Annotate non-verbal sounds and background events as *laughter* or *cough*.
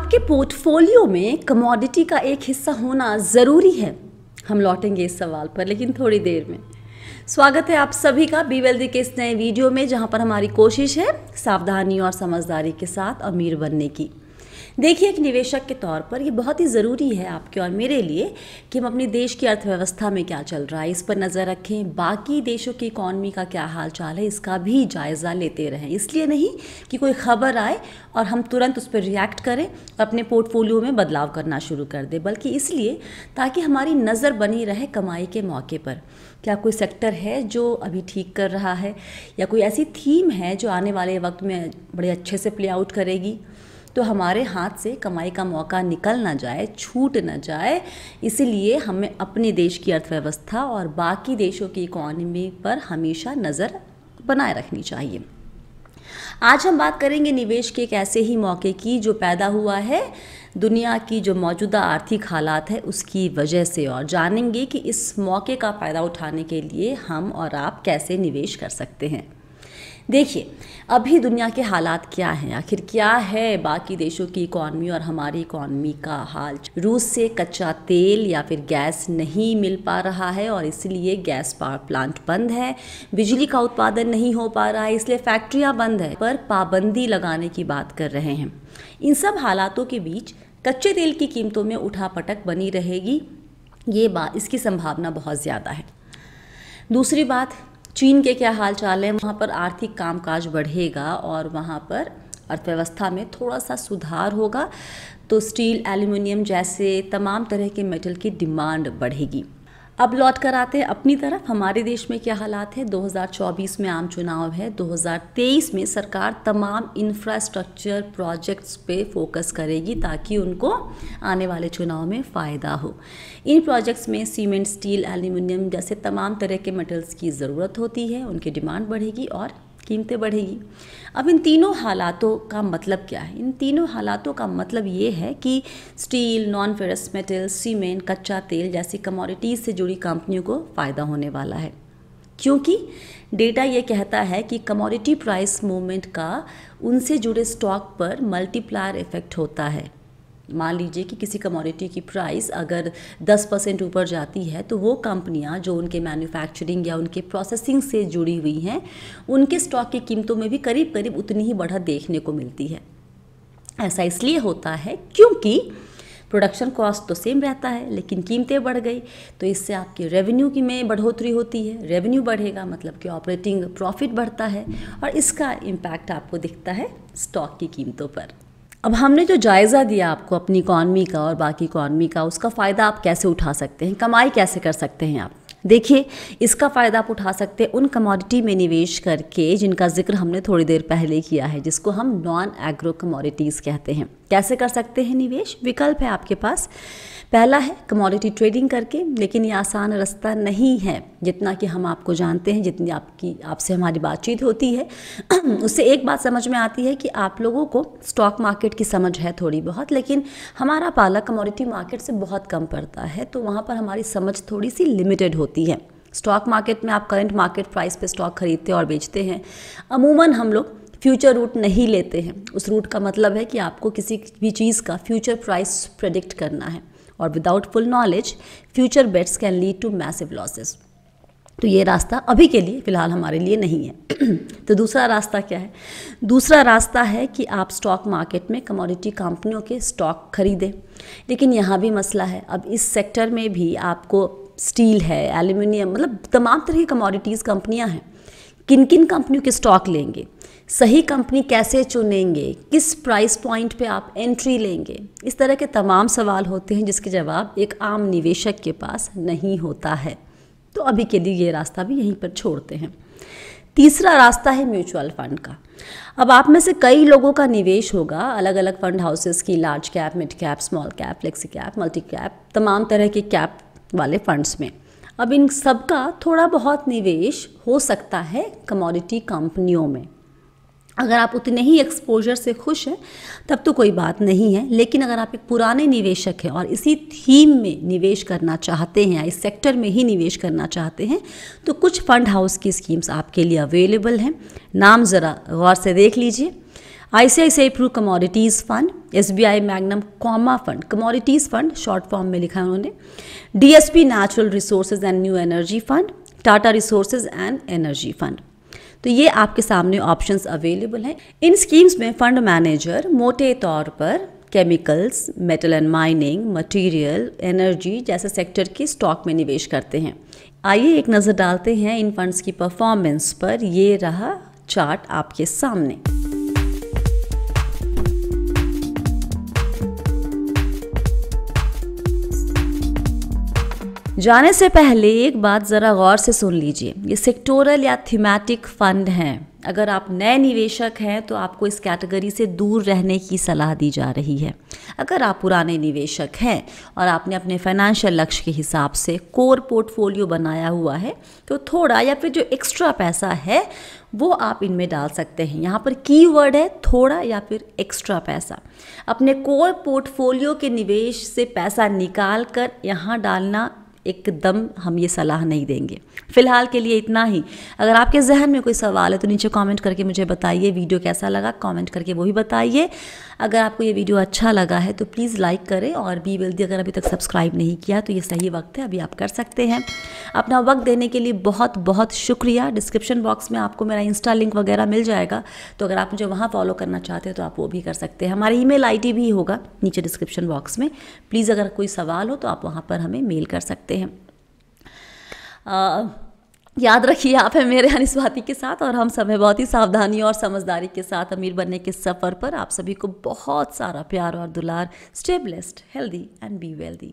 आपके पोर्टफोलियो में कमोडिटी का एक हिस्सा होना ज़रूरी है हम लौटेंगे इस सवाल पर लेकिन थोड़ी देर में स्वागत है आप सभी का बी के इस नए वीडियो में जहां पर हमारी कोशिश है सावधानी और समझदारी के साथ अमीर बनने की देखिए एक निवेशक के तौर पर ये बहुत ही ज़रूरी है आपके और मेरे लिए कि हम अपने देश की अर्थव्यवस्था में क्या चल रहा है इस पर नज़र रखें बाकी देशों की इकॉनमी का क्या हाल चाल है इसका भी जायज़ा लेते रहें इसलिए नहीं कि कोई खबर आए और हम तुरंत उस पर रिएक्ट करें और अपने पोर्टफोलियो में बदलाव करना शुरू कर दें बल्कि इसलिए ताकि हमारी नज़र बनी रहे कमाई के मौके पर क्या कोई सेक्टर है जो अभी ठीक कर रहा है या कोई ऐसी थीम है जो आने वाले वक्त में बड़े अच्छे से प्ले आउट करेगी तो हमारे हाथ से कमाई का मौका निकल ना जाए छूट ना जाए इसीलिए हमें अपने देश की अर्थव्यवस्था और बाकी देशों की इकोनॉमी पर हमेशा नज़र बनाए रखनी चाहिए आज हम बात करेंगे निवेश के एक ऐसे ही मौके की जो पैदा हुआ है दुनिया की जो मौजूदा आर्थिक हालात है उसकी वजह से और जानेंगे कि इस मौके का फ़ायदा उठाने के लिए हम और आप कैसे निवेश कर सकते हैं देखिए अभी दुनिया के हालात क्या हैं आखिर क्या है बाकी देशों की इकॉनमी और हमारी इकॉनमी का हाल रूस से कच्चा तेल या फिर गैस नहीं मिल पा रहा है और इसलिए गैस पावर प्लांट बंद है बिजली का उत्पादन नहीं हो पा रहा है इसलिए फैक्ट्रियां बंद है पर पाबंदी लगाने की बात कर रहे हैं इन सब हालातों के बीच कच्चे तेल की कीमतों में उठा पटक बनी रहेगी ये बात इसकी संभावना बहुत ज़्यादा है दूसरी बात चीन के क्या हाल चाल है वहाँ पर आर्थिक कामकाज बढ़ेगा और वहाँ पर अर्थव्यवस्था में थोड़ा सा सुधार होगा तो स्टील एल्यूमिनियम जैसे तमाम तरह के मेटल की डिमांड बढ़ेगी अब लौट कर आते हैं अपनी तरफ हमारे देश में क्या हालात है 2024 में आम चुनाव है 2023 में सरकार तमाम इंफ्रास्ट्रक्चर प्रोजेक्ट्स पे फोकस करेगी ताकि उनको आने वाले चुनाव में फ़ायदा हो इन प्रोजेक्ट्स में सीमेंट स्टील एल्यूमिनियम जैसे तमाम तरह के मेटल्स की ज़रूरत होती है उनकी डिमांड बढ़ेगी और कीमतें बढ़ेगी अब इन तीनों हालातों का मतलब क्या है इन तीनों हालातों का मतलब ये है कि steel non ferrous metal cement कच्चा तेल जैसी कमोडिटीज़ से जुड़ी कंपनियों को फ़ायदा होने वाला है क्योंकि डेटा ये कहता है कि कमोडिटी प्राइस मूवमेंट का उनसे जुड़े स्टॉक पर मल्टीप्लायर इफेक्ट होता है मान लीजिए कि किसी कमोडिटी की प्राइस अगर 10 परसेंट ऊपर जाती है तो वो कंपनियां जो उनके मैन्युफैक्चरिंग या उनके प्रोसेसिंग से जुड़ी हुई हैं उनके स्टॉक की कीमतों में भी करीब करीब उतनी ही बढ़त देखने को मिलती है ऐसा इसलिए होता है क्योंकि प्रोडक्शन कॉस्ट तो सेम रहता है लेकिन कीमतें बढ़ गई तो इससे आपके रेवेन्यू की में बढ़ोतरी होती है रेवेन्यू बढ़ेगा मतलब कि ऑपरेटिंग प्रॉफिट बढ़ता है और इसका इम्पैक्ट आपको दिखता है स्टॉक की कीमतों पर अब हमने जो जायज़ा दिया आपको अपनी इकॉनमी का और बाकी इकॉनमी का उसका फ़ायदा आप कैसे उठा सकते हैं कमाई कैसे कर सकते हैं आप देखिए इसका फ़ायदा आप उठा सकते हैं उन कमोडिटी में निवेश करके जिनका जिक्र हमने थोड़ी देर पहले किया है जिसको हम नॉन एग्रो कमोडिटीज़ कहते हैं कैसे कर सकते हैं निवेश विकल्प है आपके पास पहला है कमोडिटी ट्रेडिंग करके लेकिन ये आसान रास्ता नहीं है जितना कि हम आपको जानते हैं जितनी आपकी आपसे हमारी बातचीत होती है *clears throat* उससे एक बात समझ में आती है कि आप लोगों को स्टॉक मार्केट की समझ है थोड़ी बहुत लेकिन हमारा पाला कमोडिटी मार्केट से बहुत कम पड़ता है तो वहाँ पर हमारी समझ थोड़ी सी लिमिटेड होती है स्टॉक मार्केट में आप करंट मार्केट प्राइस पे स्टॉक खरीदते और बेचते हैं अमूमन हम लोग फ्यूचर रूट नहीं लेते हैं उस रूट का मतलब है कि आपको किसी भी चीज़ का फ्यूचर प्राइस प्रेडिक्ट करना है और without full knowledge future bets can lead to massive losses तो ये रास्ता अभी के लिए फ़िलहाल हमारे लिए नहीं है *clears throat* तो दूसरा रास्ता क्या है दूसरा रास्ता है कि आप स्टॉक मार्केट में कमोडिटी कंपनियों के स्टॉक खरीदें लेकिन यहाँ भी मसला है अब इस सेक्टर में भी आपको स्टील है एल्यूमिनियम मतलब तमाम तरह की कमोडिटीज़ कंपनियाँ हैं किन किन कंपनियों के स्टॉक लेंगे सही कंपनी कैसे चुनेंगे किस प्राइस पॉइंट पे आप एंट्री लेंगे इस तरह के तमाम सवाल होते हैं जिसके जवाब एक आम निवेशक के पास नहीं होता है तो अभी के लिए ये रास्ता भी यहीं पर छोड़ते हैं तीसरा रास्ता है म्यूचुअल फंड का अब आप में से कई लोगों का निवेश होगा अलग अलग फंड हाउसेस की large cap mid cap small cap flexi cap multi cap तमाम तरह के कैप वाले फंड्स में अब इन सब का थोड़ा बहुत निवेश हो सकता है कमोडिटी कंपनियों में अगर आप उतने ही एक्सपोजर से खुश हैं तब तो कोई बात नहीं है लेकिन अगर आप एक पुराने निवेशक हैं और इसी थीम में निवेश करना चाहते हैं या इस सेक्टर में ही निवेश करना चाहते हैं तो कुछ फंड हाउस की स्कीम्स आपके लिए अवेलेबल हैं नाम ज़रा गौर से देख लीजिए ICICI pru commodities fund SBI magnum comma fund commodities fund short form में लिखा है उन्होंने DSP natural resources and new energy fund Tata resources and energy fund तो ये आपके सामने ऑप्शंस अवेलेबल हैं इन स्कीम्स में फंड मैनेजर मोटे तौर पर chemicals metal and mining material energy जैसे सेक्टर के स्टॉक में निवेश करते हैं आइए एक नज़र डालते हैं इन फंड्स की परफॉर्मेंस पर ये रहा चार्ट आपके सामने जाने से पहले एक बात ज़रा गौर से सुन लीजिए ये सेक्टोरल या थीमेटिक फंड हैं अगर आप नए निवेशक हैं तो आपको इस कैटेगरी से दूर रहने की सलाह दी जा रही है अगर आप पुराने निवेशक हैं और आपने अपने फाइनेंशियल लक्ष्य के हिसाब से कोर पोर्टफोलियो बनाया हुआ है तो थोड़ा या फिर जो एक्स्ट्रा पैसा है वो आप इनमें डाल सकते हैं यहाँ पर की वर्ड है थोड़ा या फिर एक्स्ट्रा पैसा अपने कोर पोर्टफोलियो के निवेश से पैसा निकाल कर यहाँ डालना एकदम हम ये सलाह नहीं देंगे फ़िलहाल के लिए इतना ही अगर आपके जहन में कोई सवाल है तो नीचे कमेंट करके मुझे बताइए वीडियो कैसा लगा कमेंट करके वो भी बताइए अगर आपको ये वीडियो अच्छा लगा है तो प्लीज़ लाइक करें और बी वेल्दी अगर अभी तक सब्सक्राइब नहीं किया तो ये सही वक्त है अभी आप कर सकते हैं अपना वक्त देने के लिए बहुत बहुत शुक्रिया डिस्क्रिप्शन बॉक्स में आपको मेरा इंस्टा लिंक वगैरह मिल जाएगा तो अगर आप मुझे वहाँ फॉलो करना चाहते हो तो आप वो भी कर सकते हैं हमारी ई मेल भी होगा नीचे डिस्क्रिप्शन बॉक्स में प्लीज़ अगर कोई सवाल हो तो आप वहाँ पर हमें मेल कर सकते हैं हैं आ, याद रखिए आप हैं मेरे यानी स्वाति के साथ और हम सब हैं बहुत ही सावधानी और समझदारी के साथ अमीर बनने के सफ़र पर आप सभी को बहुत सारा प्यार और दुलार stay blessed healthy and be wealthy